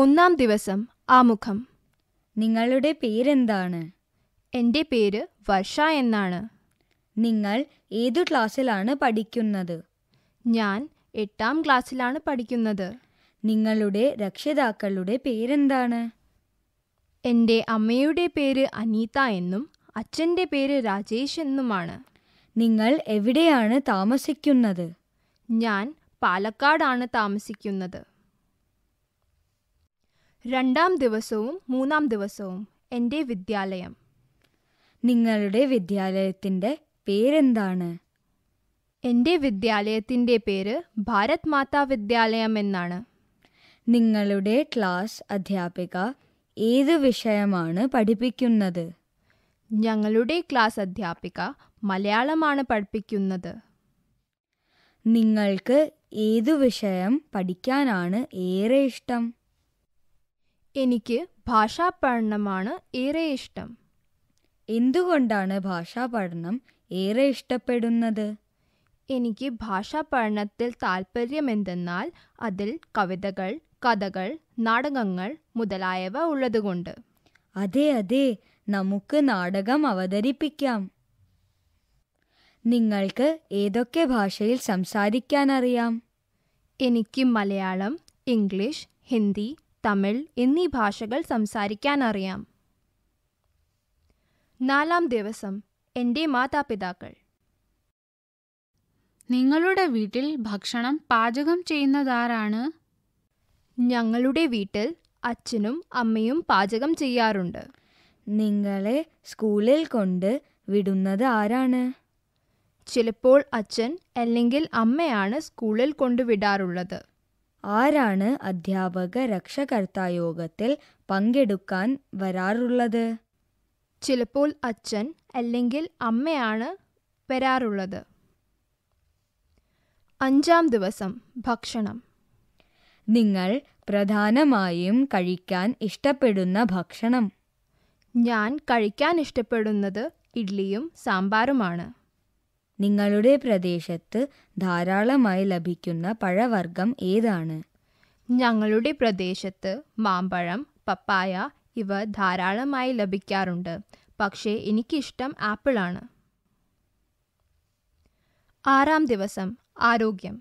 ഒന്നാം ദിവസം ആമുഖം നിങ്ങളുടെ പേരെന്താണ് എൻ്റെ പേര് വർഷ എന്നാണ് നിങ്ങൾ ഏതു ക്ലാസ്സിലാണ് പഠിക്കുന്നത് ഞാൻ എട്ടാം ക്ലാസ്സിലാണ് പഠിക്കുന്നത് നിങ്ങളുടെ രക്ഷിതാക്കളുടെ പേരെന്താണ് എൻ്റെ അമ്മയുടെ പേര് അനീത എന്നും അച്ഛൻ്റെ പേര് രാജേഷ് എന്നുമാണ് നിങ്ങൾ എവിടെയാണ് താമസിക്കുന്നത് ഞാൻ പാലക്കാടാണ് താമസിക്കുന്നത് രണ്ടാം ദിവസവും മൂന്നാം ദിവസവും എൻ്റെ വിദ്യാലയം നിങ്ങളുടെ വിദ്യാലയത്തിൻ്റെ പേരെന്താണ് എൻ്റെ വിദ്യാലയത്തിൻ്റെ പേര് ഭാരത് മാതാ വിദ്യാലയം എന്നാണ് നിങ്ങളുടെ ക്ലാസ് അധ്യാപിക ഏത് വിഷയമാണ് പഠിപ്പിക്കുന്നത് ഞങ്ങളുടെ ക്ലാസ് അധ്യാപിക മലയാളമാണ് പഠിപ്പിക്കുന്നത് നിങ്ങൾക്ക് ഏതു വിഷയം പഠിക്കാനാണ് ഏറെ ഇഷ്ടം എനിക്ക് പഠനമാണ് ഏറെ ഇഷ്ടം എന്തുകൊണ്ടാണ് പഠനം ഏറെ ഇഷ്ടപ്പെടുന്നത് എനിക്ക് താല്പര്യം എന്തെന്നാൽ അതിൽ കവിതകൾ കഥകൾ നാടകങ്ങൾ മുതലായവ ഉള്ളതുകൊണ്ട് അതെ അതെ നമുക്ക് നാടകം അവതരിപ്പിക്കാം നിങ്ങൾക്ക് ഏതൊക്കെ ഭാഷയിൽ സംസാരിക്കാനറിയാം എനിക്ക് മലയാളം ഇംഗ്ലീഷ് ഹിന്ദി തമിഴ് എന്നീ ഭാഷകൾ സംസാരിക്കാനറിയാം നാലാം ദിവസം എൻ്റെ മാതാപിതാക്കൾ നിങ്ങളുടെ വീട്ടിൽ ഭക്ഷണം പാചകം ചെയ്യുന്നതാരാണ് ഞങ്ങളുടെ വീട്ടിൽ അച്ഛനും അമ്മയും പാചകം ചെയ്യാറുണ്ട് നിങ്ങളെ സ്കൂളിൽ കൊണ്ട് വിടുന്നത് ആരാണ് ചിലപ്പോൾ അച്ഛൻ അല്ലെങ്കിൽ അമ്മയാണ് സ്കൂളിൽ കൊണ്ടുവിടാറുള്ളത് ആരാണ് അധ്യാപക രക്ഷകർത്തായോഗത്തിൽ പങ്കെടുക്കാൻ വരാറുള്ളത് ചിലപ്പോൾ അച്ഛൻ അല്ലെങ്കിൽ അമ്മയാണ് വരാറുള്ളത് അഞ്ചാം ദിവസം ഭക്ഷണം നിങ്ങൾ പ്രധാനമായും കഴിക്കാൻ ഇഷ്ടപ്പെടുന്ന ഭക്ഷണം ഞാൻ കഴിക്കാൻ ഇഷ്ടപ്പെടുന്നത് ഇഡ്ലിയും സാമ്പാറുമാണ് നിങ്ങളുടെ പ്രദേശത്ത് ധാരാളമായി ലഭിക്കുന്ന പഴവർഗ്ഗം ഏതാണ് ഞങ്ങളുടെ പ്രദേശത്ത് മാമ്പഴം പപ്പായ ഇവ ധാരാളമായി ലഭിക്കാറുണ്ട് പക്ഷേ എനിക്കിഷ്ടം ആപ്പിളാണ് ആറാം ദിവസം ആരോഗ്യം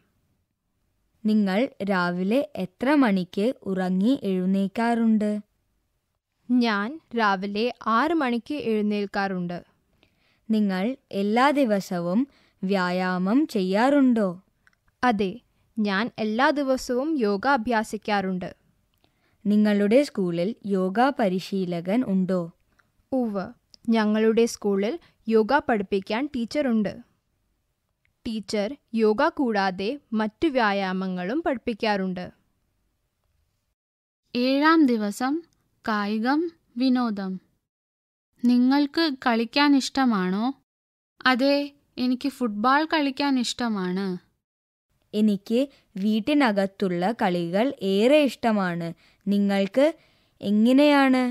നിങ്ങൾ രാവിലെ എത്ര മണിക്ക് ഉറങ്ങി എഴുന്നേക്കാറുണ്ട് ഞാൻ രാവിലെ ആറ് മണിക്ക് എഴുന്നേൽക്കാറുണ്ട് നിങ്ങൾ എല്ലാ ദിവസവും വ്യായാമം ചെയ്യാറുണ്ടോ അതെ ഞാൻ എല്ലാ ദിവസവും യോഗ അഭ്യാസിക്കാറുണ്ട് നിങ്ങളുടെ സ്കൂളിൽ യോഗ പരിശീലകൻ ഉണ്ടോ ഉവ് ഞങ്ങളുടെ സ്കൂളിൽ യോഗ പഠിപ്പിക്കാൻ ടീച്ചറുണ്ട് ടീച്ചർ യോഗ കൂടാതെ മറ്റു വ്യായാമങ്ങളും പഠിപ്പിക്കാറുണ്ട് ഏഴാം ദിവസം കായികം വിനോദം നിങ്ങൾക്ക് കളിക്കാൻ ഇഷ്ടമാണോ അതെ എനിക്ക് ഫുട്ബോൾ കളിക്കാൻ ഇഷ്ടമാണ് എനിക്ക് വീട്ടിനകത്തുള്ള കളികൾ ഏറെ ഇഷ്ടമാണ് നിങ്ങൾക്ക് എങ്ങനെയാണ്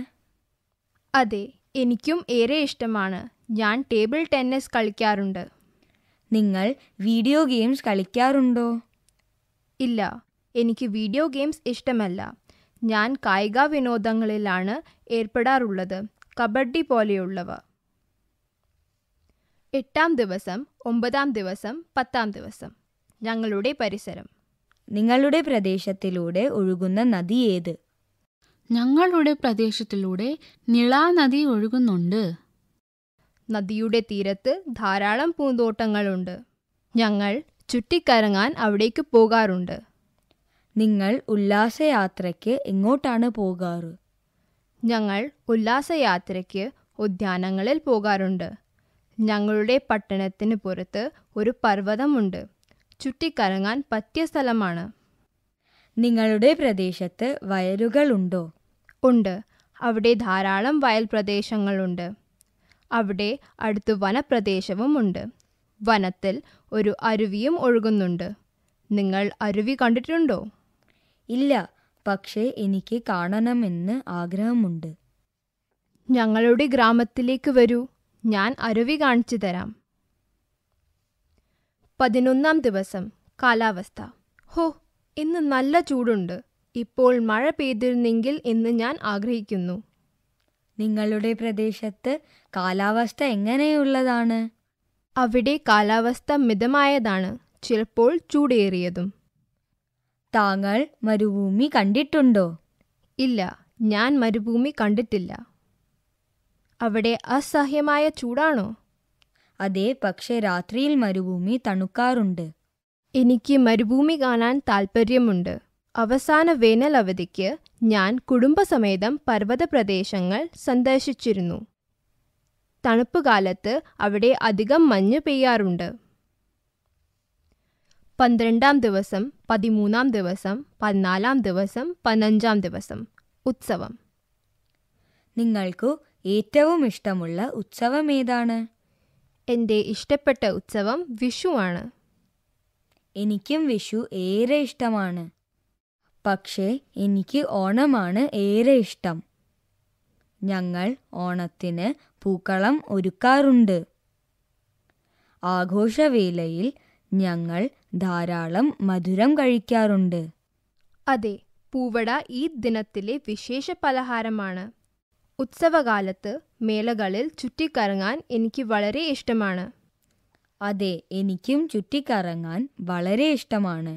അതെ എനിക്കും ഏറെ ഇഷ്ടമാണ് ഞാൻ ടേബിൾ ടെന്നീസ് കളിക്കാറുണ്ട് നിങ്ങൾ വീഡിയോ ഗെയിംസ് കളിക്കാറുണ്ടോ ഇല്ല എനിക്ക് വീഡിയോ ഗെയിംസ് ഇഷ്ടമല്ല ഞാൻ കായിക വിനോദങ്ങളിലാണ് ഏർപ്പെടാറുള്ളത് കബഡി പോലെയുള്ളവ എട്ടാം ദിവസം ഒമ്പതാം ദിവസം പത്താം ദിവസം ഞങ്ങളുടെ പരിസരം നിങ്ങളുടെ പ്രദേശത്തിലൂടെ ഒഴുകുന്ന നദി ഏത് ഞങ്ങളുടെ പ്രദേശത്തിലൂടെ നിളാ നദി ഒഴുകുന്നുണ്ട് നദിയുടെ തീരത്ത് ധാരാളം പൂന്തോട്ടങ്ങളുണ്ട് ഞങ്ങൾ ചുറ്റിക്കറങ്ങാൻ അവിടേക്ക് പോകാറുണ്ട് നിങ്ങൾ ഉല്ലാസയാത്രയ്ക്ക് എങ്ങോട്ടാണ് പോകാറ് ഞങ്ങൾ ഉല്ലാസയാത്രയ്ക്ക് ഉദ്യാനങ്ങളിൽ പോകാറുണ്ട് ഞങ്ങളുടെ പട്ടണത്തിന് പുറത്ത് ഒരു പർവ്വതമുണ്ട് ചുറ്റിക്കറങ്ങാൻ പറ്റിയ സ്ഥലമാണ് നിങ്ങളുടെ പ്രദേശത്ത് ഉണ്ടോ ഉണ്ട് അവിടെ ധാരാളം വയൽ പ്രദേശങ്ങളുണ്ട് അവിടെ അടുത്ത് വനപ്രദേശവും ഉണ്ട് വനത്തിൽ ഒരു അരുവിയും ഒഴുകുന്നുണ്ട് നിങ്ങൾ അരുവി കണ്ടിട്ടുണ്ടോ ഇല്ല പക്ഷേ എനിക്ക് കാണണമെന്ന് ആഗ്രഹമുണ്ട് ഞങ്ങളുടെ ഗ്രാമത്തിലേക്ക് വരൂ ഞാൻ അരുവി കാണിച്ചു തരാം പതിനൊന്നാം ദിവസം കാലാവസ്ഥ ഹോ ഇന്ന് നല്ല ചൂടുണ്ട് ഇപ്പോൾ മഴ പെയ്തിരുന്നെങ്കിൽ എന്ന് ഞാൻ ആഗ്രഹിക്കുന്നു നിങ്ങളുടെ പ്രദേശത്ത് കാലാവസ്ഥ എങ്ങനെയുള്ളതാണ് അവിടെ കാലാവസ്ഥ മിതമായതാണ് ചിലപ്പോൾ ചൂടേറിയതും താങ്കൾ മരുഭൂമി കണ്ടിട്ടുണ്ടോ ഇല്ല ഞാൻ മരുഭൂമി കണ്ടിട്ടില്ല അവിടെ അസഹ്യമായ ചൂടാണോ അതെ പക്ഷെ രാത്രിയിൽ മരുഭൂമി തണുക്കാറുണ്ട് എനിക്ക് മരുഭൂമി കാണാൻ താൽപ്പര്യമുണ്ട് അവസാന വേനൽ അവധിക്ക് ഞാൻ കുടുംബസമേതം പർവ്വത പ്രദേശങ്ങൾ സന്ദർശിച്ചിരുന്നു തണുപ്പ് കാലത്ത് അവിടെ അധികം മഞ്ഞ് പെയ്യാറുണ്ട് പന്ത്രണ്ടാം ദിവസം പതിമൂന്നാം ദിവസം പതിനാലാം ദിവസം പതിനഞ്ചാം ദിവസം ഉത്സവം നിങ്ങൾക്കു ഏറ്റവും ഇഷ്ടമുള്ള ഉത്സവം ഏതാണ് എൻ്റെ ഇഷ്ടപ്പെട്ട ഉത്സവം വിഷുവാണ് എനിക്കും വിഷു ഏറെ ഇഷ്ടമാണ് പക്ഷേ എനിക്ക് ഓണമാണ് ഏറെ ഇഷ്ടം ഞങ്ങൾ ഓണത്തിന് പൂക്കളം ഒരുക്കാറുണ്ട് ആഘോഷവേലയിൽ ഞങ്ങൾ ധാരാളം മധുരം കഴിക്കാറുണ്ട് അതെ പൂവട ഈ ദിനത്തിലെ വിശേഷ പലഹാരമാണ് ഉത്സവകാലത്ത് മേളകളിൽ ചുറ്റിക്കറങ്ങാൻ എനിക്ക് വളരെ ഇഷ്ടമാണ് അതെ എനിക്കും ചുറ്റിക്കറങ്ങാൻ വളരെ ഇഷ്ടമാണ്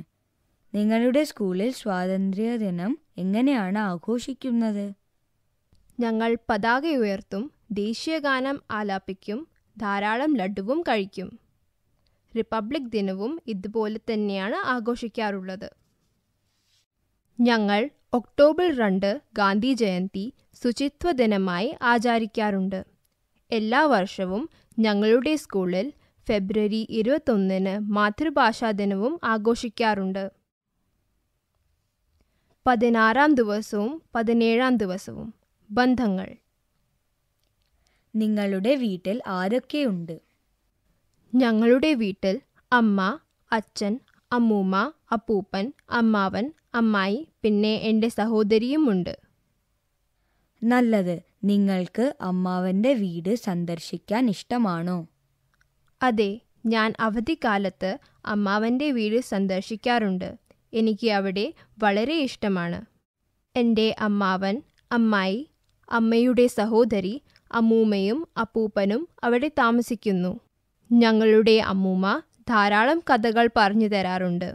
നിങ്ങളുടെ സ്കൂളിൽ സ്വാതന്ത്ര്യദിനം എങ്ങനെയാണ് ആഘോഷിക്കുന്നത് ഞങ്ങൾ പതാക ഉയർത്തും ദേശീയഗാനം ആലാപിക്കും ധാരാളം ലഡുവും കഴിക്കും റിപ്പബ്ലിക് ദിനവും ഇതുപോലെ തന്നെയാണ് ആഘോഷിക്കാറുള്ളത് ഞങ്ങൾ ഒക്ടോബർ രണ്ട് ഗാന്ധി ജയന്തി ശുചിത്വ ദിനമായി ആചരിക്കാറുണ്ട് എല്ലാ വർഷവും ഞങ്ങളുടെ സ്കൂളിൽ ഫെബ്രുവരി ഇരുപത്തൊന്നിന് മാതൃഭാഷാ ദിനവും ആഘോഷിക്കാറുണ്ട് പതിനാറാം ദിവസവും പതിനേഴാം ദിവസവും ബന്ധങ്ങൾ നിങ്ങളുടെ വീട്ടിൽ ആരൊക്കെയുണ്ട് ഞങ്ങളുടെ വീട്ടിൽ അമ്മ അച്ഛൻ അമ്മൂമ്മ അപ്പൂപ്പൻ അമ്മാവൻ അമ്മായി പിന്നെ എൻ്റെ സഹോദരിയുമുണ്ട് നല്ലത് നിങ്ങൾക്ക് അമ്മാവൻ്റെ വീട് സന്ദർശിക്കാൻ ഇഷ്ടമാണോ അതെ ഞാൻ അവധിക്കാലത്ത് അമ്മാവൻ്റെ വീട് സന്ദർശിക്കാറുണ്ട് എനിക്ക് അവിടെ വളരെ ഇഷ്ടമാണ് എൻ്റെ അമ്മാവൻ അമ്മായി അമ്മയുടെ സഹോദരി അമ്മൂമ്മയും അപ്പൂപ്പനും അവിടെ താമസിക്കുന്നു ഞങ്ങളുടെ അമ്മൂമ്മ ധാരാളം കഥകൾ പറഞ്ഞു തരാറുണ്ട്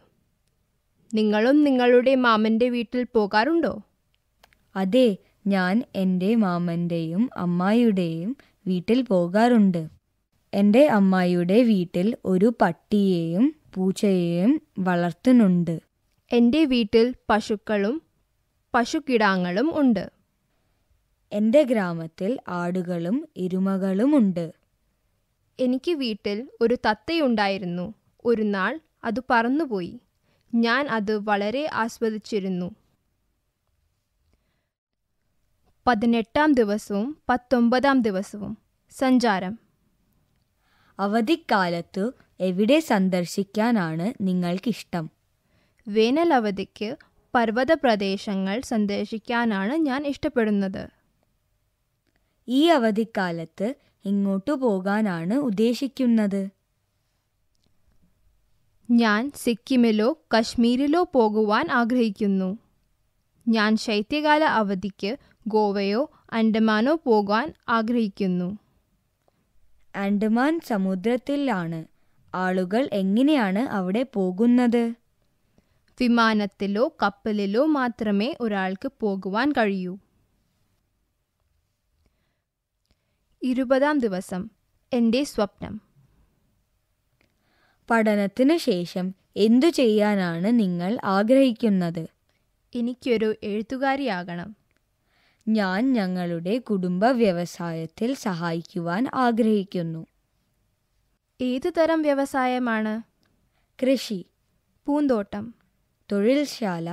നിങ്ങളും നിങ്ങളുടെ മാമൻ്റെ വീട്ടിൽ പോകാറുണ്ടോ അതെ ഞാൻ എൻ്റെ മാമൻ്റെയും അമ്മായിയുടെയും വീട്ടിൽ പോകാറുണ്ട് എൻ്റെ അമ്മായിയുടെ വീട്ടിൽ ഒരു പട്ടിയെയും പൂച്ചയെയും വളർത്തുന്നുണ്ട് എൻ്റെ വീട്ടിൽ പശുക്കളും പശുക്കിടാങ്ങളും ഉണ്ട് എൻ്റെ ഗ്രാമത്തിൽ ആടുകളും എരുമകളുമുണ്ട് എനിക്ക് വീട്ടിൽ ഒരു തത്തയുണ്ടായിരുന്നു ഒരു നാൾ അത് പറന്നുപോയി ഞാൻ അത് വളരെ ആസ്വദിച്ചിരുന്നു പതിനെട്ടാം ദിവസവും പത്തൊമ്പതാം ദിവസവും സഞ്ചാരം അവധിക്കാലത്ത് എവിടെ സന്ദർശിക്കാനാണ് നിങ്ങൾക്കിഷ്ടം വേനൽ അവധിക്ക് പർവ്വത പ്രദേശങ്ങൾ സന്ദർശിക്കാനാണ് ഞാൻ ഇഷ്ടപ്പെടുന്നത് ഈ അവധിക്കാലത്ത് എങ്ങോട്ടു പോകാനാണ് ഉദ്ദേശിക്കുന്നത് ഞാൻ സിക്കിമിലോ കശ്മീരിലോ പോകുവാൻ ആഗ്രഹിക്കുന്നു ഞാൻ ശൈത്യകാല അവധിക്ക് ഗോവയോ ആൻഡമാനോ പോകാൻ ആഗ്രഹിക്കുന്നു ആൻഡമാൻ സമുദ്രത്തിലാണ് ആളുകൾ എങ്ങനെയാണ് അവിടെ പോകുന്നത് വിമാനത്തിലോ കപ്പലിലോ മാത്രമേ ഒരാൾക്ക് പോകുവാൻ കഴിയൂ ഇരുപതാം ദിവസം എൻ്റെ സ്വപ്നം പഠനത്തിന് ശേഷം എന്തു ചെയ്യാനാണ് നിങ്ങൾ ആഗ്രഹിക്കുന്നത് എനിക്കൊരു എഴുത്തുകാരിയാകണം ഞാൻ ഞങ്ങളുടെ കുടുംബ വ്യവസായത്തിൽ സഹായിക്കുവാൻ ആഗ്രഹിക്കുന്നു ഏതു തരം വ്യവസായമാണ് കൃഷി പൂന്തോട്ടം തൊഴിൽശാല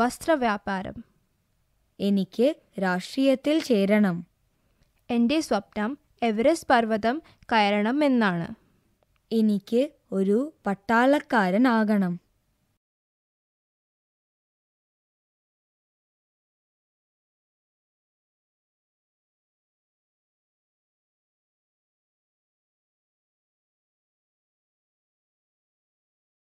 വസ്ത്രവ്യാപാരം എനിക്ക് രാഷ്ട്രീയത്തിൽ ചേരണം എൻ്റെ സ്വപ്നം എവറസ്റ്റ് പർവ്വതം എന്നാണ് എനിക്ക് ഒരു പട്ടാളക്കാരനാകണം